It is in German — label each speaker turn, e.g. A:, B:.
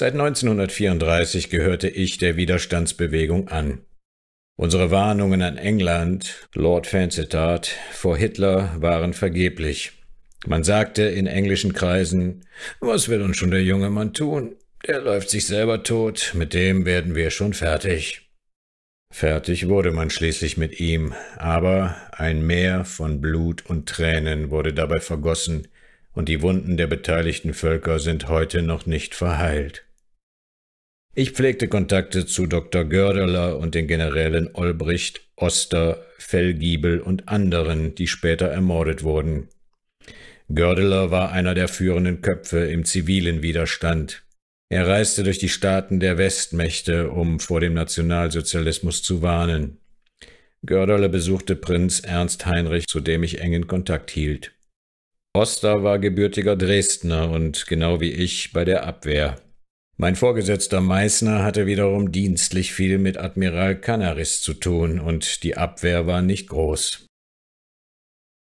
A: Seit 1934 gehörte ich der Widerstandsbewegung an. Unsere Warnungen an England, Lord Vansittart, vor Hitler waren vergeblich. Man sagte in englischen Kreisen, was will uns schon der junge Mann tun? Der läuft sich selber tot, mit dem werden wir schon fertig. Fertig wurde man schließlich mit ihm, aber ein Meer von Blut und Tränen wurde dabei vergossen, und die Wunden der beteiligten Völker sind heute noch nicht verheilt. Ich pflegte Kontakte zu Dr. Gördeler und den Generälen Olbricht, Oster, Fellgiebel und anderen, die später ermordet wurden. Gördeler war einer der führenden Köpfe im zivilen Widerstand. Er reiste durch die Staaten der Westmächte, um vor dem Nationalsozialismus zu warnen. Görderle besuchte Prinz Ernst Heinrich, zu dem ich engen Kontakt hielt. Oster war gebürtiger Dresdner und genau wie ich bei der Abwehr. Mein Vorgesetzter Meißner hatte wiederum dienstlich viel mit Admiral Canaris zu tun und die Abwehr war nicht groß.